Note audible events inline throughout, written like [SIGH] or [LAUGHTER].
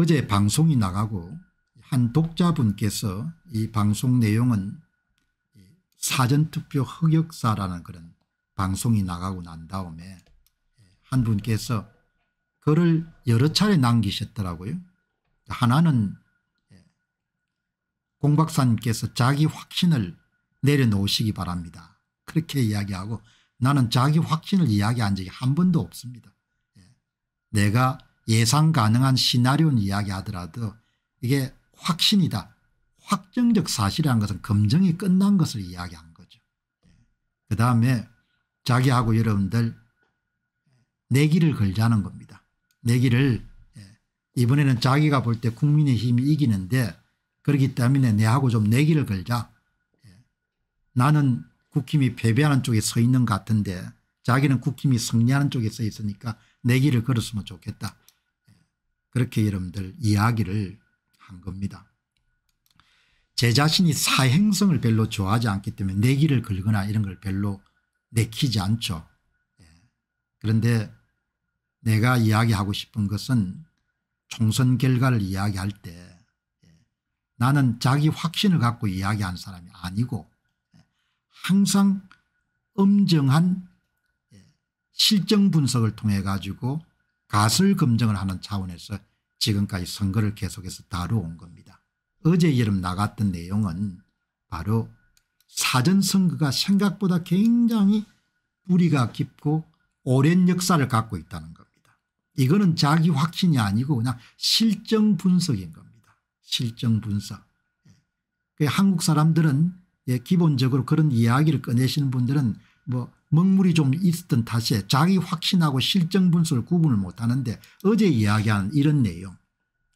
어제 방송이 나가고 한 독자분께서 이 방송 내용은 사전투표 흑역사라는 그런 방송이 나가고 난 다음에 한 분께서 글을 여러 차례 남기셨더라고요. 하나는 예, 공 박사님께서 자기 확신을 내려놓으시기 바랍니다. 그렇게 이야기하고 나는 자기 확신을 이야기한 적이 한 번도 없습니다. 예, 내가 예상 가능한 시나리오는 이야기하더라도 이게 확신이다. 확정적 사실이란 것은 검증이 끝난 것을 이야기한 거죠. 그 다음에 자기하고 여러분들 내기를 걸자는 겁니다. 내기를 예, 이번에는 자기가 볼 때 국민의힘이 이기는데 그렇기 때문에 내하고 좀 내기를 걸자. 예, 나는 국힘이 패배하는 쪽에 서 있는 것 같은데 자기는 국힘이 승리하는 쪽에 서 있으니까 내기를 걸었으면 좋겠다. 그렇게 여러분들 이야기를 한 겁니다. 제 자신이 사행성을 별로 좋아하지 않기 때문에 내기를 걸거나 이런 걸 별로 내키지 않죠. 예. 그런데 내가 이야기하고 싶은 것은 총선 결과를 이야기할 때 예. 나는 자기 확신을 갖고 이야기한 사람이 아니고 예. 항상 엄정한 실정 분석을 통해 가지고 가설 검증을 하는 차원에서 지금까지 선거를 계속해서 다뤄온 겁니다. 어제 여름 나갔던 내용은 바로 사전선거가 생각보다 굉장히 뿌리가 깊고 오랜 역사를 갖고 있다는 겁니다. 이거는 자기 확신이 아니고 그냥 실정 분석인 겁니다. 실정 분석. 예. 그 한국 사람들은 예, 기본적으로 그런 이야기를 꺼내시는 분들은 뭐 먹물이 좀 있었던 탓에 자기 확신하고 실정 분석을 구분을 못하는데 어제 이야기한 이런 내용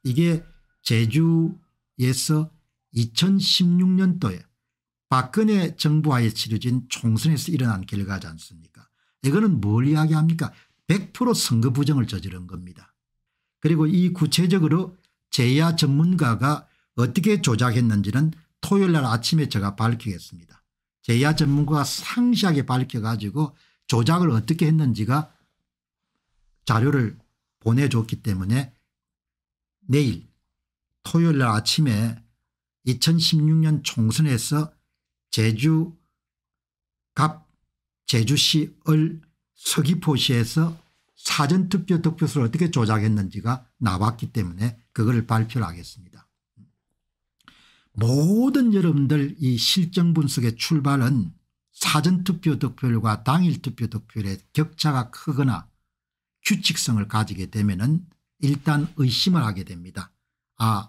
이게 제주에서 2016년도에 박근혜 정부와의 치러진 총선에서 일어난 결과지 않습니까 이거는 뭘 이야기합니까 100% 선거 부정을 저지른 겁니다. 그리고 이 구체적으로 제야 전문가가 어떻게 조작했는지는 토요일 날 아침에 제가 밝히겠습니다. 제야 전문가가 상시하게 밝혀가지고 조작을 어떻게 했는지가 자료를 보내줬기 때문에 내일 토요일 날 아침에 2016년 총선에서 제주 갑 제주시 을 서귀포시에서 사전투표 득표수를 어떻게 조작했는지가 나왔기 때문에 그걸 발표를 하겠습니다. 모든 여러분들 이 실정 분석의 출발은 사전투표 득표율과 당일투표 득표율의 격차가 크거나 규칙성을 가지게 되면 일단 의심을 하게 됩니다. 아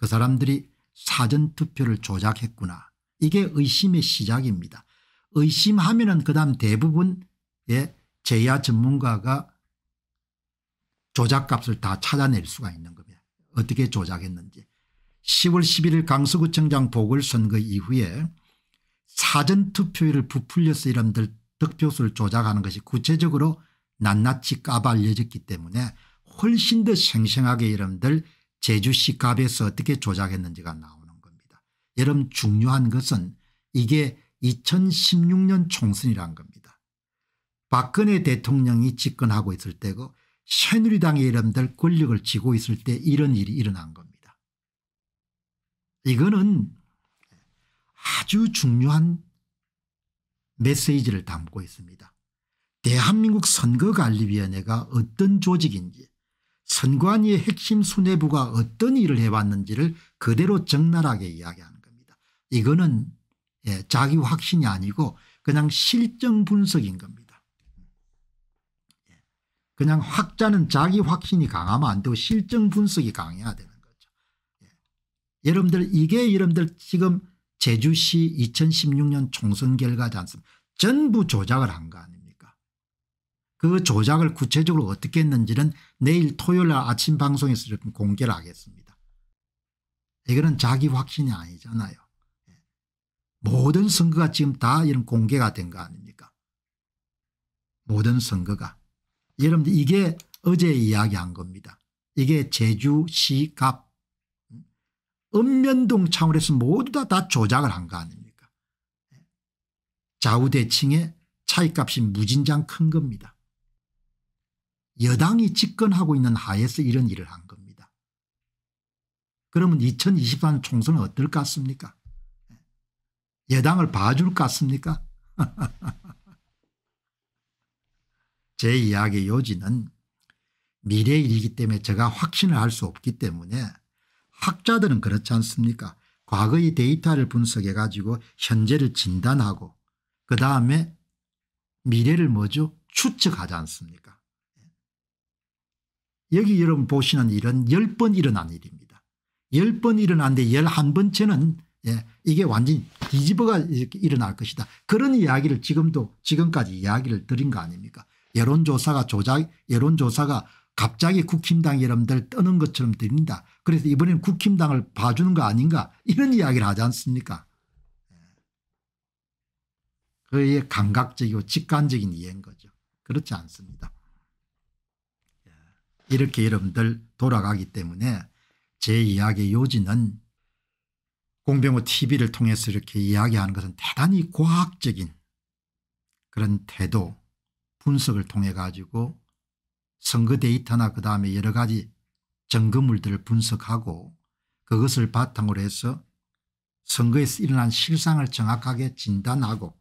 그 사람들이 사전투표를 조작했구나. 이게 의심의 시작입니다. 의심하면 은그 다음 대부분 의 예, 제야 전문가가 조작값을 다 찾아낼 수가 있는 겁니다. 어떻게 조작했는지. 10월 11일 강서구청장 보궐선거 이후에 사전투표율을 부풀려서 이람들 득표수를 조작하는 것이 구체적으로 낱낱이 까발려졌기 때문에 훨씬 더 생생하게 여러분들 제주시 갑에서 어떻게 조작했는지가 나오는 겁니다. 여러분 중요한 것은 이게 2016년 총선이란 겁니다. 박근혜 대통령이 집권하고 있을 때고 새누리당이 여러분들 권력을 쥐고 있을 때 이런 일이 일어난 겁니다. 이거는 아주 중요한 메시지를 담고 있습니다. 대한민국 선거관리위원회가 어떤 조직인지 선관위의 핵심 수뇌부가 어떤 일을 해왔는지를 그대로 적나라하게 이야기하는 겁니다. 이거는 예, 자기 확신이 아니고 그냥 실정 분석인 겁니다. 예. 그냥 학자는 자기 확신이 강하면 안 되고 실정 분석이 강해야 됩니다. 여러분들 이게 여러분들 지금 제주시 2016년 총선 결과지 않습니까 전부 조작을 한 거 아닙니까 그 조작을 구체적으로 어떻게 했는지는 내일 토요일 아침 방송에서 공개를 하겠습니다 이거는 자기 확신이 아니잖아요 예. 모든 선거가 지금 다 이런 공개가 된 거 아닙니까 모든 선거가 여러분들 이게 어제 이야기한 겁니다 이게 제주시갑 읍면동창을 에서 모두 다, 다 조작을 한 거 아닙니까 좌우대칭의 차이값이 무진장 큰 겁니다. 여당이 집권하고 있는 하에서 이런 일을 한 겁니다. 그러면 2024년 총선은 어떨 것 같습니까? 여당을 봐줄 것 같습니까? [LAUGHS] 제 이야기의 요지는 미래일이기 때문에 제가 확신을 할 수 없기 때문에 학자들은 그렇지 않습니까 과거의 데이터를 분석해 가지고 현재를 진단하고 그 다음에 미래를 뭐죠 추측하지 않습니까 여기 여러분 보시는 일은 10번 일어난 일입니다 10번 일어난데 11번째는 예, 이게 완전히 뒤집어가 이렇게 일어날 것이다. 그런 이야기를 지금도 지금까지 이야기를 드린 거 아닙니까? 여론조사가 조작, 여론조사가 갑자기 국힘당 여러분들 떠는 것처럼 들린다. 그래서 이번엔 국힘당을 봐주는 거 아닌가 이런 이야기를 하지 않습니까 그의 감각적이고 직관적인 이해인 거죠. 그렇지 않습니다. 예. 이렇게 여러분들 돌아가기 때문에 제 이야기의 요지는 공병호 tv를 통해서 이렇게 이야기하는 것은 대단히 과학적인 그런 태도 분석을 통해 가지고 선거 데이터나 그다음에 여러 가지 증거물들을 분석하고 그것을 바탕으로 해서 선거에서 일어난 실상을 정확하게 진단하고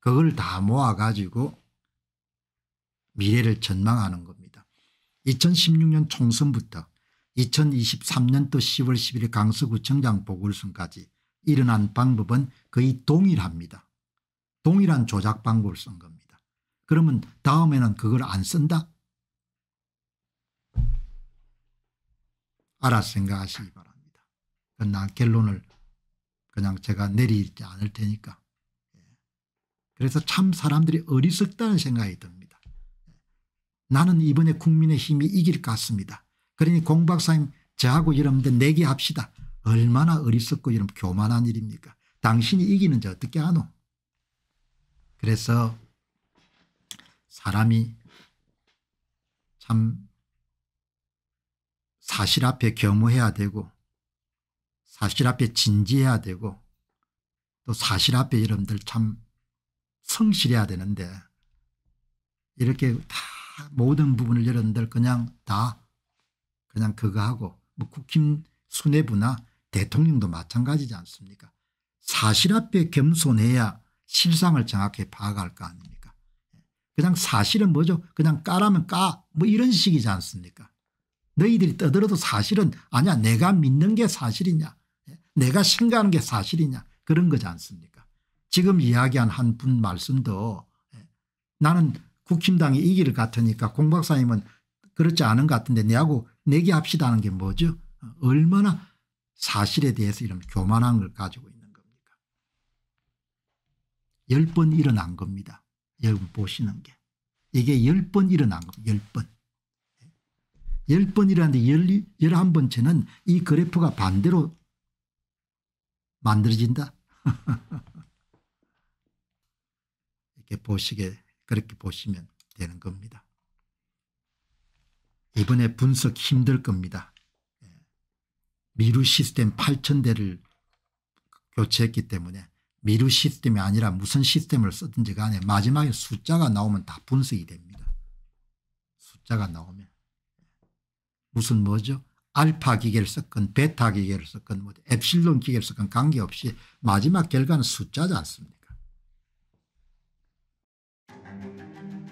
그걸 다 모아가지고 미래를 전망하는 겁니다. 2016년 총선부터 2023년도 10월 11일 강서구청장 보궐선까지 일어난 방법은 거의 동일합니다. 동일한 조작 방법을 쓴 겁니다. 그러면 다음에는 그걸 안 쓴다? 알아 생각하시기 바랍니다. 그나 러 결론을 그냥 제가 내리지 않을 테니까. 예. 그래서 참 사람들이 어리석다는 생각이 듭니다. 예. 나는 이번에 국민의힘이 이길 것 같습니다. 그러니 공 박사님 저하고 여러분들 내기합시다. 얼마나 어리석고 이런 교만한 일입니까. 당신이 이기는지 어떻게 아노. 그래서 사람이 참 사실 앞에 겸허해야 되고 사실 앞에 진지해야 되고 또 사실 앞에 여러분들 참 성실해야 되는데 이렇게 다 모든 부분을 여러분들 그냥 다 그냥 그거 하고 뭐 국힘 수뇌부나 대통령도 마찬가지지 않습니까 사실 앞에 겸손해야 실상을 정확히 파악할 거 아닙니까 그냥 사실은 뭐죠 그냥 까라면 까 뭐 이런 식이지 않습니까 너희들이 떠들어도 사실은 아니야 내가 믿는 게 사실이냐 예? 내가 신가하는 게 사실이냐 그런 거지 않습니까 지금 이야기한 한 분 말씀도 예? 나는 국힘당이 이길 같으니까 공 박사님은 그렇지 않은 것 같은데 내하고 내기합시다 하는 게 뭐죠 얼마나 사실에 대해서 이런 교만한걸 가지고 있는 겁니까 열 번 일어난 겁니다 여러분 보시는 게 이게 열 번 일어난 겁니다 열번 10번이라는데 11번째는 이 그래프가 반대로 만들어진다. [LAUGHS] 이렇게 보시게 그렇게 보시면 되는 겁니다. 이번에 분석 힘들 겁니다. 예. 미루 시스템 8,000대를 교체했기 때문에 미루 시스템이 아니라 무슨 시스템을 쓰든지 간에 마지막에 숫자가 나오면 다 분석이 됩니다. 숫자가 나오면. 무슨 뭐죠 알파 기계를 썼건 베타 기계를 썼건 뭐 엡실론 기계를 썼건 관계없이 마지막 결과는 숫자지 않습니까